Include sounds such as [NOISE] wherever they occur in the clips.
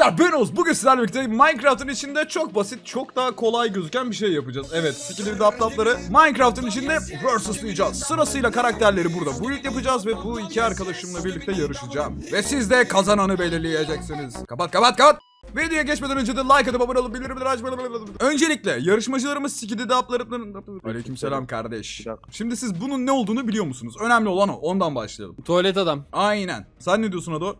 Arkadaşlar ben Oğuz. Bugün sizlerle birlikte Minecraft'ın içinde çok basit, çok daha kolay gözüken bir şey yapacağız. Evet, skill'i ve up'ları Minecraft'ın içinde versus'layacağız. Sırasıyla karakterleri burada build yapacağız ve bu iki arkadaşımla birlikte yarışacağım. Ve siz de kazananı belirleyeceksiniz. Kapat kapat kapat. Videoya geçmeden önce de like atıp abone olup bildirimleri açmayı unutmayın. Öncelikle yarışmacılarımız sikidi de uplarının... Aleykümselam kardeş. Şimdi siz bunun ne olduğunu biliyor musunuz? Önemli olan o. Ondan başlayalım. Tuvalet adam. Aynen. Sen ne diyorsun Ado?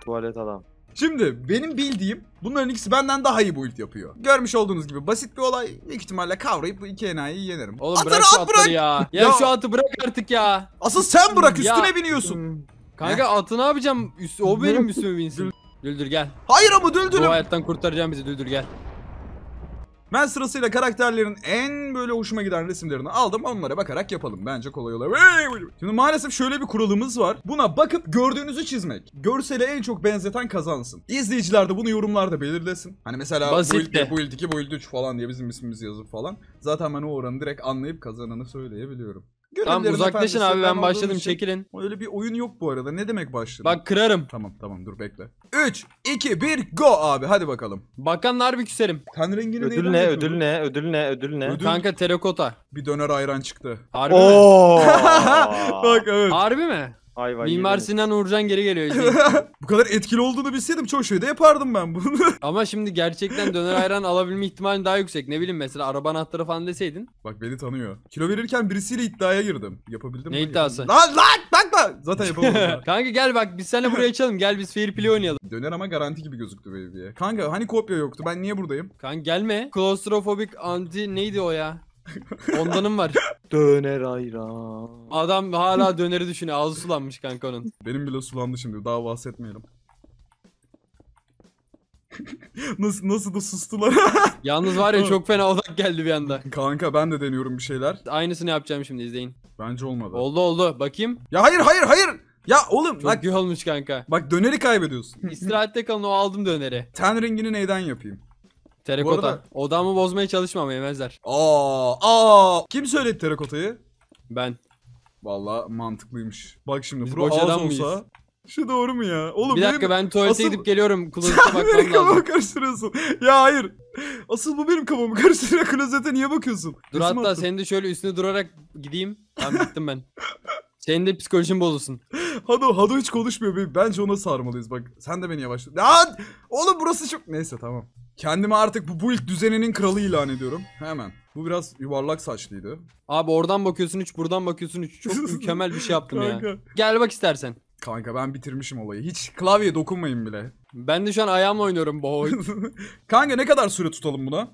Tuvalet adam. Şimdi benim bildiğim bunların ikisi benden daha iyi build yapıyor. Görmüş olduğunuz gibi basit bir olay. Büyük ihtimalle kavrayıp bu iki enayiyi yenerim. Oğlum Atarı bırak şu at, bırak. ya. [LAUGHS] Ya, ya şu atı bırak artık ya. Asıl sen bırak üstüne ya. biniyorsun. Kanka Heh. atı ne yapacağım? o benim üstüme binsin. [LAUGHS] Düldür gel. Hayır ama Düldür'üm. Bu hayattan kurtaracağım bizi Düldür gel. Ben sırasıyla karakterlerin en böyle hoşuma giden resimlerini aldım. Onlara bakarak yapalım. Bence kolay olur. Şimdi maalesef şöyle bir kuralımız var. Buna bakıp gördüğünüzü çizmek. Görsele en çok benzeten kazansın. İzleyiciler de bunu yorumlarda belirlesin. Hani mesela Basit bu ilk, bu ilk 2, bu ilk 3 falan diye bizim ismimizi yazıp falan. Zaten ben o oranı direkt anlayıp kazananı söyleyebiliyorum. Görevlerin Tamam uzaklaşın abi ben başladım olduğum şey- çekilin. Öyle bir oyun yok bu arada. Ne demek başladım? Bak kırarım. Tamam tamam dur bekle. 3, 2, 1 go abi hadi bakalım. Bakanla harbi küserim. Ten rengini Ödül ne? Ödül ne? Ödül ne? Ödül ne? Ödül- Kanka terakota. Bir döner ayran çıktı. Harbi mi? [LAUGHS] Bak evet. Harbi mi? Ay vay. Mimar Sinan Uğurcan geri geliyor. [LAUGHS] Bu kadar etkili olduğunu bilseydim çok şey de yapardım ben bunu. [LAUGHS] Ama şimdi gerçekten döner ayran alabilme ihtimali daha yüksek. Ne bileyim mesela araba anahtarı falan deseydin. Bak beni tanıyor. Kilo verirken birisiyle iddiaya girdim. Yapabildim ne mi? Ne iddiası? Lan lan bakma. Zaten yapamadım. [LAUGHS] Kanka gel bak biz seninle buraya açalım. Gel biz fair play oynayalım. Döner ama garanti gibi gözüktü baby'ye. Kanka hani kopya yoktu. Ben niye buradayım? Kanka gelme. Klostrofobik anti neydi o ya? Ondanım var. Döner ayran. Adam hala döneri düşünüyor. Ağzı sulanmış kanka onun. Benim bile sulandı şimdi. Daha bahsetmeyelim. [LAUGHS] nasıl nasıl da sustular. [LAUGHS] Yalnız var ya çok fena odak geldi bir anda. Kanka ben de deniyorum bir şeyler. Aynısını yapacağım şimdi izleyin. Bence olmadı. Oldu oldu. Bakayım. Ya hayır hayır hayır. Ya oğlum Çok bak. Çok olmuş kanka. Bak döneri kaybediyorsun. [LAUGHS] İstirahatte kalın o aldım döneri. Ten rengini neyden yapayım? Terakota. Odamı bozmaya çalışmam yemezler. Aa, aa. Kim söyledi terakotayı? Ben. Vallahi mantıklıymış. Bak şimdi Biz bro boş adam olsa... Mıyız? Şu doğru mu ya? Oğlum bir dakika benim... ben tuvalete Asıl... gidip geliyorum. Klozete bakmam lazım. benim kafamı karıştırıyorsun. Ya hayır. Asıl bu benim kafamı karıştırıyor. [LAUGHS] Klozete niye bakıyorsun? Dur Resim hatta attım. de şöyle üstüne durarak gideyim. Tamam gittim ben. [LAUGHS] Senin de psikolojin bozulsun. Hado, Hado hiç konuşmuyor. Bence ona sarmalıyız bak. Sen de beni yavaşla. Lan! Oğlum burası çok... Neyse tamam. Kendimi artık bu build düzeninin kralı ilan ediyorum. Hemen. Bu biraz yuvarlak saçlıydı. Abi oradan bakıyorsun hiç, buradan bakıyorsun hiç. Çok [LAUGHS] mükemmel bir şey yaptın Kanka. ya. Gel bak istersen. Kanka ben bitirmişim olayı. Hiç klavye dokunmayın bile. Ben de şu an ayağımla oynuyorum boy. [LAUGHS] Kanka ne kadar süre tutalım buna?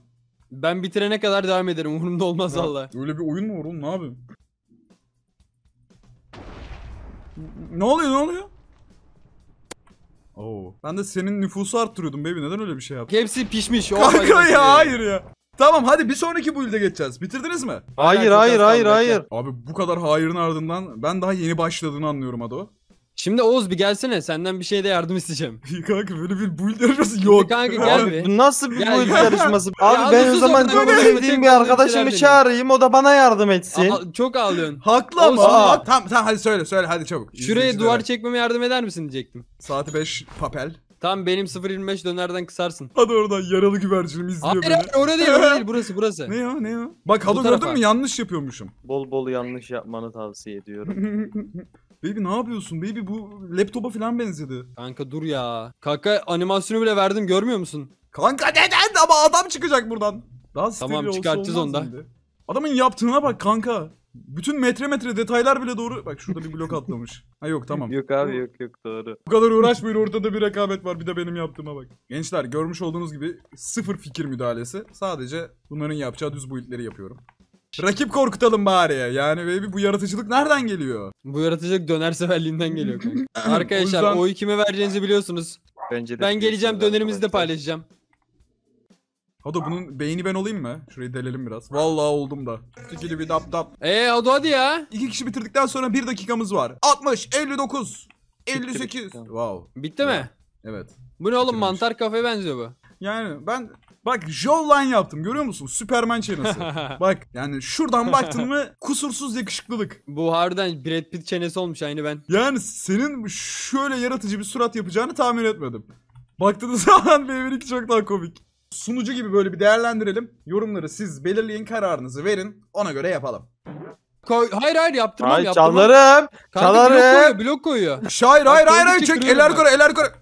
Ben bitirene kadar devam ederim. Umurumda olmaz ya, valla. Öyle bir oyun mu var oğlum? Ne yapayım? Ne oluyor ne oluyor? Oo. Ben de senin nüfusu arttırıyordum baby. Neden öyle bir şey yaptın? Hepsi pişmiş. [LAUGHS] Kanka ya hayır ya. Tamam hadi bir sonraki build'e geçeceğiz. Bitirdiniz mi? Hayır hayır hayır hayır. Abi bu kadar hayırın ardından ben daha yeni başladığını anlıyorum Ado. Şimdi Oğuz bir gelsene senden bir şeyde yardım isteyeceğim. [LAUGHS] kanka böyle bir build yarışması yok. Kanka gel Abi, bir. nasıl bir Gel, build yarışması? Abi ben o zaman çok öyle sevdiğim bir bir arkadaşımı çağırayım o da bana yardım etsin. Aa, çok ağlıyorsun. Haklı ama. Olsun. Aa, Tamam tamam hadi söyle söyle hadi çabuk. Şuraya İzleyicilere. duvar çekmeme yardım eder misin diyecektim. Saati 5 papel. Tam benim 0.25 dönerden kısarsın. Hadi oradan yaralı güvercinim izliyor Hayır beni. hayır orada değil orada değil burası burası. Ne ya ne ya? Bak Bu gördün mü yanlış yapıyormuşum. Bol bol yanlış yapmanı tavsiye ediyorum. [LAUGHS] Baby ne yapıyorsun? Baby bu laptopa falan benzedi. Kanka dur ya. Kanka animasyonu bile verdim görmüyor musun? Kanka neden? Ama adam çıkacak buradan. Daha tamam çıkartacağız onda. Adamın yaptığına bak kanka. Bütün metre metre detaylar bile doğru. Bak şurada bir blok atlamış. Ha yok tamam. yok abi yok yok doğru. Bu kadar uğraşmayın ortada bir rekabet var. Bir de benim yaptığıma bak. Gençler görmüş olduğunuz gibi sıfır fikir müdahalesi. Sadece bunların yapacağı düz build'leri yapıyorum. Rakip korkutalım bari. Yani baby bu yaratıcılık nereden geliyor? Bu yaratıcılık döner severliğinden geliyor kanka. [LAUGHS] Arkadaşlar o yüzden... oyu kime vereceğinizi biliyorsunuz. Bence de ben geleceğim dönerimizi de paylaşacağım. Hado bunun beyni ben olayım mı? Şurayı delelim biraz. Vallahi oldum da. Tikili bir dap dap. Eee hadi hadi ya. İki kişi bitirdikten sonra bir dakikamız var. 60, 59, 58. Bitti, bitti. Wow. Bitti mi? Evet. Bu ne oğlum Bitirmiş. mantar kafeye benziyor bu. Yani ben Bak jawline yaptım görüyor musun? Superman çenesi. [LAUGHS] Bak yani şuradan baktın mı kusursuz yakışıklılık. Bu harbiden Brad Pitt çenesi olmuş aynı ben. Yani senin şöyle yaratıcı bir surat yapacağını tahmin etmedim. Baktığınız [LAUGHS] zaman benimki çok daha komik. Sunucu gibi böyle bir değerlendirelim. Yorumları siz belirleyin kararınızı verin. Ona göre yapalım. Koy, hayır hayır yaptırmam Ay, yaptırmam. Çalarım. Kanka, çalarım. Blok koyuyor, blok koyuyor. Şayır hayır hayır hayır çek el yukarı el yukarı.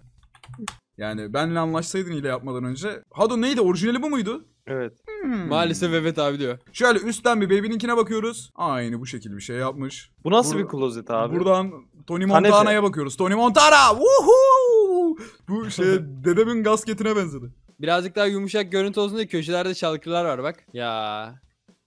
Yani benle anlaşsaydın ile yapmadan önce. Hado neydi? Orijinali bu muydu? Evet. Hmm. Maalesef evet abi diyor. Şöyle üstten bir Baby'ninkine bakıyoruz. Aynı bu şekil bir şey yapmış. Bu nasıl Bur bir klozet abi? Buradan Tony Montana'ya bakıyoruz. Tony Montana! Woohoo! Bu şey [LAUGHS] dedemin gasketine benzedi. Birazcık daha yumuşak görüntü olsun diye köşelerde şalkırlar var bak. Ya.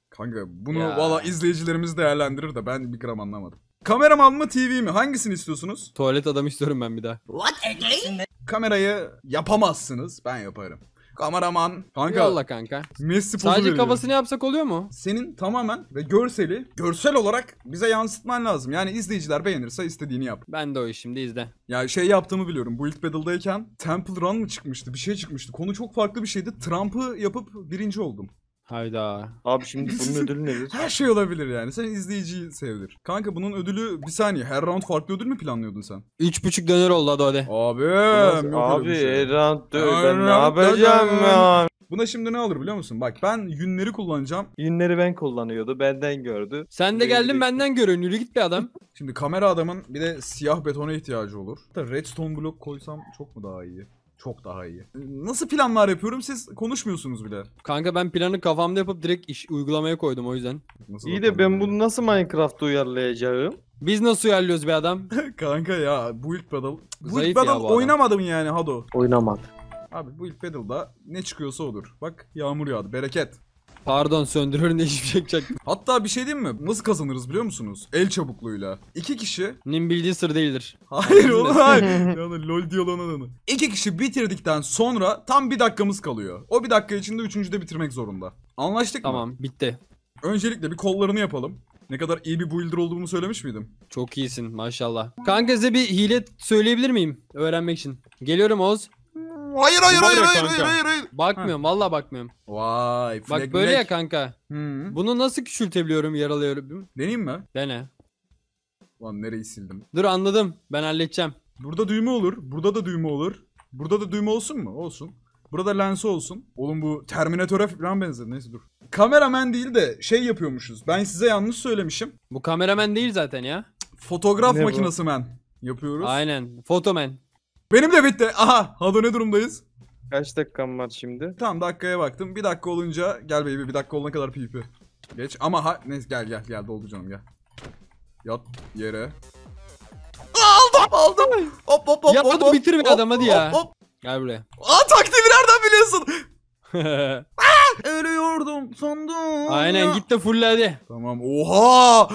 Kanka bunu ya. valla izleyicilerimiz değerlendirir de ben bir gram anlamadım. Kameraman mı TV mi? Hangisini istiyorsunuz? Tuvalet adamı istiyorum ben bir daha. What again? Kamerayı yapamazsınız. Ben yaparım. Kameraman. Kanka. Yolla kanka. Messi pozu Sadece kafasını yapsak oluyor mu? Senin tamamen ve görseli görsel olarak bize yansıtman lazım. Yani izleyiciler beğenirse istediğini yap. Ben de o işimde izle. Ya şey yaptığımı biliyorum. Bu ilk battle'dayken Temple Run mı çıkmıştı? Bir şey çıkmıştı. Konu çok farklı bir şeydi. Trump'ı yapıp birinci oldum. Hayda. Abi şimdi bunun ödülü nedir? [LAUGHS] Her şey olabilir yani. Sen izleyiciyi sevdir. Kanka bunun ödülü bir saniye. Her round farklı ödül mü planlıyordun sen? Üç buçuk döner oldu hadi hadi. Abi. Abi şey. her round dö- ben ne yapacağım ya? Buna şimdi ne alır biliyor musun? Bak ben yünleri kullanacağım. Yünleri ben kullanıyordu. Benden gördü. Sen de Yürü geldin benden görün. Yürü git bir adam. [LAUGHS] Şimdi kamera adamın bir de siyah betona ihtiyacı olur. Hatta redstone blok koysam çok mu daha iyi? çok daha iyi. Nasıl planlar yapıyorum siz konuşmuyorsunuz bile. Kanka ben planı kafamda yapıp direkt iş uygulamaya koydum o yüzden. Nasıl İyi de ben bunu nasıl Minecraft'ta uyarlayacağım? Biz nasıl uyarlıyoruz be adam? [LAUGHS] Kanka ya bu ilk battle. Bu ilk Zayıf battle oynamadım yani Hado. Oynamadı. Abi bu ilk battle'da ne çıkıyorsa olur. Bak yağmur yağdı bereket. Pardon söndürürün diye hiçbir şey [LAUGHS] Hatta bir şey diyeyim mi? Nasıl kazanırız biliyor musunuz? El çabukluğuyla. İki kişi. Nim bildiği sır değildir. Hayır oğlum hayır. [LAUGHS] yani lol diyor lan onu. İki kişi bitirdikten sonra tam bir dakikamız kalıyor. O bir dakika içinde üçüncüde bitirmek zorunda. Anlaştık tamam, mı? Tamam bitti. Öncelikle bir kollarını yapalım. Ne kadar iyi bir builder olduğumu söylemiş miydim? Çok iyisin maşallah. Kanka size bir hile söyleyebilir miyim? Öğrenmek için. Geliyorum Oz. Hayır hayır hayır hayır, hayır hayır hayır. Bakmıyorum valla bakmıyorum. Vay. Bak Bak böyle ya kanka. Hı. Bunu nasıl küçültebiliyorum yaralayabilirim? Deneyim mi? Dene. Lan nereyi sildim? Dur anladım. Ben halledeceğim. Burada düğme olur. Burada da düğme olur. Burada da düğme olsun mu? Olsun. Burada lensi olsun. Oğlum bu Terminator'a falan benzer Neyse dur. Kameraman değil de şey yapıyormuşuz. Ben size yanlış söylemişim. Bu kameraman değil zaten ya. Fotoğraf Ne bu? men yapıyoruz. Aynen. Fotomen. Benim de bitti. Aha Hado ne durumdayız? Kaç dakikam var şimdi? Tam dakikaya baktım. Bir dakika olunca gel baby bir dakika olana kadar pipi. Geç ama ha neyse gel gel gel doldu canım gel. Yat yere. aldım aldım. Hop hop hop. Yapmadım hop, bitirme hop, adam hadi ya. Hop, hop. Gel buraya. Aa taktiği nereden biliyorsun? Aa, [LAUGHS] ah, ölüyordum sandım. Aynen ya. git de full hadi. Tamam oha.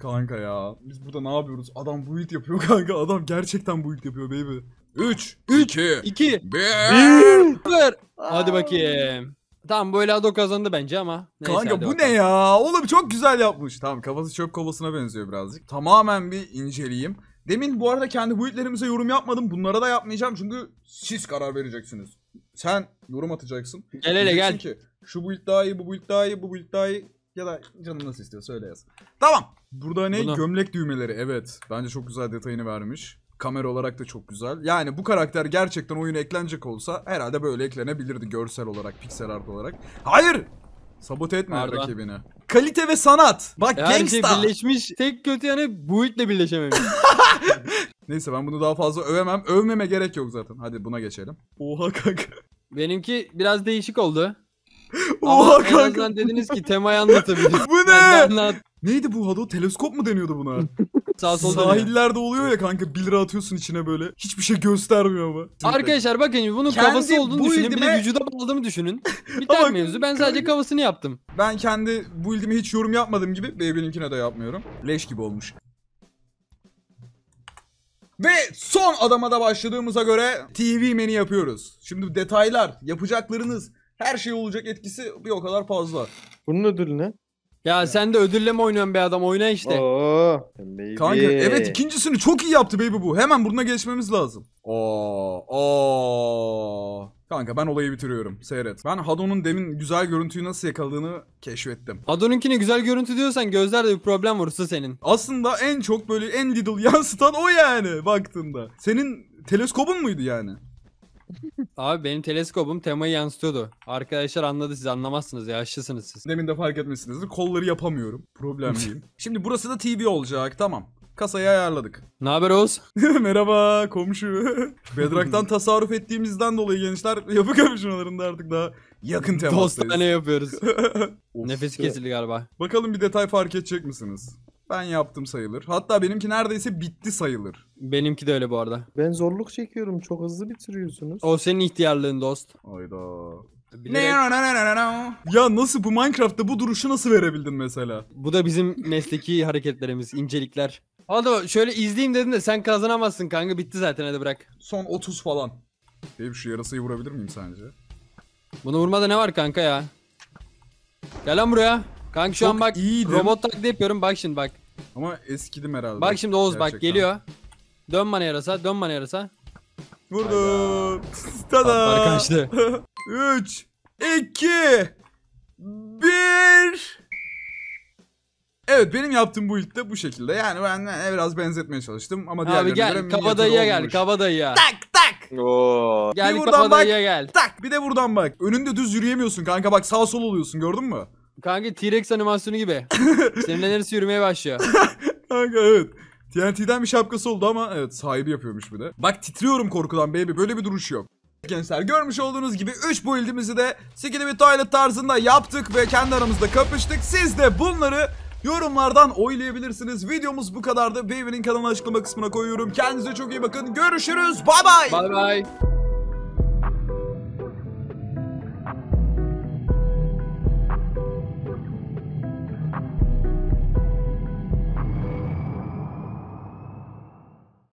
Kanka ya biz burada ne yapıyoruz? Adam build yapıyor [LAUGHS] kanka. Adam gerçekten build yapıyor baby. 3, 2, 2, 1. Hadi bakayım. Tamam böyle Elado kazandı bence ama. Neyse, Kanka bu bakalım. ne ya? Oğlum çok güzel yapmış. Tamam kafası çöp kovasına benziyor birazcık. Tamamen bir inceleyeyim. Demin bu arada kendi buildlerimize yorum yapmadım. Bunlara da yapmayacağım çünkü siz karar vereceksiniz. Sen yorum atacaksın. Gel hele gel. Ki, şu build daha iyi, bu build daha iyi, bu build daha iyi. Ya da canın nasıl istiyor söyle yaz. Tamam. Burada ne? Bunu. Gömlek düğmeleri. Evet. Bence çok güzel detayını vermiş. Kamera olarak da çok güzel. Yani bu karakter gerçekten oyuna eklenecek olsa herhalde böyle eklenebilirdi görsel olarak, piksel art olarak. Hayır! Sabote etme Arda. rakibini. Kalite ve sanat. Bak Her şey gangsta. Şey birleşmiş. Tek kötü yani bu itle birleşememiş. [LAUGHS] Neyse ben bunu daha fazla övemem. Övmeme gerek yok zaten. Hadi buna geçelim. Oha kanka. Benimki biraz değişik oldu. [LAUGHS] Oha Ama kanka. En dediniz ki temayı anlatabiliriz. [LAUGHS] bu ne? Neydi bu O Teleskop mu deniyordu buna? Sağ sol dönüyor. Sahillerde oluyor ya kanka 1 lira atıyorsun içine böyle. Hiçbir şey göstermiyor ama. Arkadaşlar bakın şimdi bunun Kendi kafası olduğunu bu düşünün. Bir de ilgime- vücuda bağladığımı düşünün. [LAUGHS] Biter Ama- mevzu. Ben sadece kafasını yaptım. Ben kendi bu ilgimi hiç yorum yapmadığım gibi Beybelinkine de yapmıyorum. Leş gibi olmuş. Ve son adama da başladığımıza göre TV menü yapıyoruz. Şimdi detaylar, yapacaklarınız, her şey olacak etkisi bir o kadar fazla. Bunun ödülü ne? Ya, ya sen de ödülleme mi oynuyorsun be adam? Oyna işte. Oo, Kanka evet ikincisini çok iyi yaptı baby bu. Hemen buruna geçmemiz lazım. Oo, oo. Kanka ben olayı bitiriyorum. Seyret. Ben Hadon'un demin güzel görüntüyü nasıl yakaladığını keşfettim. Hadon'unkini güzel görüntü diyorsan gözlerde bir problem vursa senin. Aslında en çok böyle en Lidl [LAUGHS] yansıtan o yani baktığında. Senin teleskopun muydu yani? Abi benim teleskobum temayı yansıtıyordu. Arkadaşlar anladı siz anlamazsınız yaşlısınız siz. Demin de fark etmişsinizdir. Kolları yapamıyorum. Problemliyim. [LAUGHS] Şimdi burası da TV olacak tamam. Kasayı ayarladık. Ne haber Oğuz? [LAUGHS] Merhaba komşu. [LAUGHS] Bedrak'tan tasarruf ettiğimizden dolayı gençler yapı kavuşmalarında artık daha yakın temastayız. Dostane yapıyoruz. Nefesi kesildi galiba. Bakalım bir detay fark edecek misiniz? Ben yaptım sayılır. Hatta benimki neredeyse bitti sayılır. Benimki de öyle bu arada. Ben zorluk çekiyorum. Çok hızlı bitiriyorsunuz. O senin ihtiyarlığın dost. Hayda. Bilerek... Ya nasıl bu Minecraft'ta bu duruşu nasıl verebildin mesela? Bu da bizim mesleki hareketlerimiz, incelikler. Aldo şöyle izleyeyim dedim de sen kazanamazsın kanka bitti zaten hadi bırak. Son 30 falan. Babe şu yarasayı vurabilir miyim sence? Bunu vurmada ne var kanka ya? Gel lan buraya. Kanka şu an bak iyiydim. robot taklidi yapıyorum bak şimdi bak. Ama eskidim herhalde. Bak şimdi Oğuz bak geliyor. Dön bana yarasa dön bana yarasa. Vurdum. [LAUGHS] Tada. Patlar kaçtı. 3 2 1 Evet benim yaptığım bu ilk de bu şekilde. Yani ben biraz benzetmeye çalıştım ama diğerlerine Abi göre gel minyatür kabadayıya gel olmuş. kabadayıya. Tak tak. Oo. Gel Bir buradan bak. kabadayıya gel. Tak bir de buradan bak. Önünde düz yürüyemiyorsun kanka bak sağ sol oluyorsun gördün mü? Kanka T-Rex animasyonu gibi. [LAUGHS] Senin neresi yürümeye başlıyor. Kanka evet. TNT'den bir şapkası oldu ama evet sahibi yapıyormuş bir de. Bak titriyorum korkudan baby böyle bir duruş yok. Gençler görmüş olduğunuz gibi 3 build'imizi de Skinny bir Toilet tarzında yaptık ve kendi aramızda kapıştık. Siz de bunları yorumlardan oylayabilirsiniz. Videomuz bu kadardı. Baby'nin kanalına açıklama kısmına koyuyorum. Kendinize çok iyi bakın. Görüşürüz. Bay bay. Bay bay.